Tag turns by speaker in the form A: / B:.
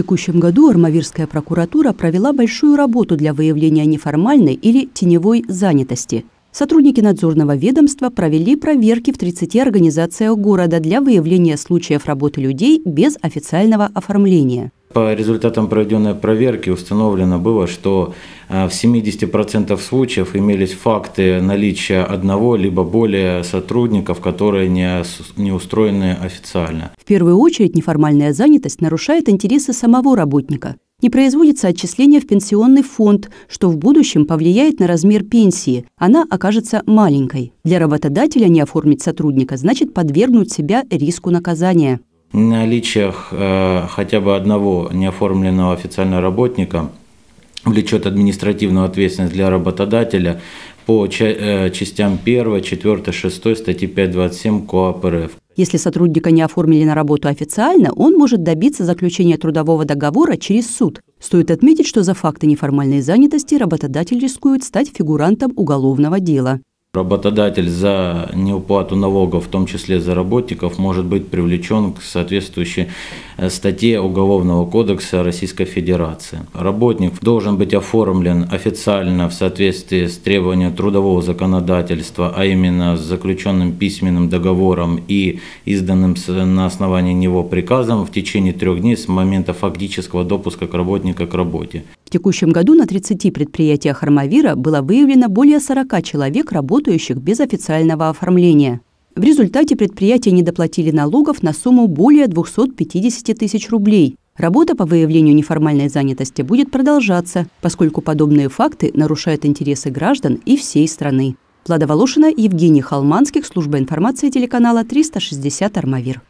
A: текущем году Армавирская прокуратура провела большую работу для выявления неформальной или теневой занятости. Сотрудники надзорного ведомства провели проверки в 30 организациях города для выявления случаев работы людей без официального оформления.
B: По результатам проведенной проверки установлено было, что э, в 70% случаев имелись факты наличия одного либо более сотрудников, которые не, не устроены официально.
A: В первую очередь неформальная занятость нарушает интересы самого работника. Не производится отчисление в пенсионный фонд, что в будущем повлияет на размер пенсии. Она окажется маленькой. Для работодателя не оформить сотрудника значит подвергнуть себя риску наказания
B: наличиях э, хотя бы одного неоформленного официального работника влечет административную ответственность для работодателя по э, частям 1, 4, 6 статьи 5.27 КОАП РФ.
A: Если сотрудника не оформили на работу официально, он может добиться заключения трудового договора через суд. Стоит отметить, что за факты неформальной занятости работодатель рискует стать фигурантом уголовного дела.
B: Работодатель за неуплату налогов, в том числе за работников, может быть привлечен к соответствующей э, статье Уголовного кодекса Российской Федерации. Работник должен быть оформлен официально в соответствии с требованиями трудового законодательства, а именно с заключенным письменным договором и изданным на основании него приказом в течение трех дней с момента фактического допуска к работника к работе.
A: В текущем году на 30 предприятиях Армавира было выявлено более 40 человек, работающих без официального оформления. В результате предприятия доплатили налогов на сумму более 250 тысяч рублей. Работа по выявлению неформальной занятости будет продолжаться, поскольку подобные факты нарушают интересы граждан и всей страны. Влада Волошина, Евгений Холманских, служба информации телеканала 360 «Армавир».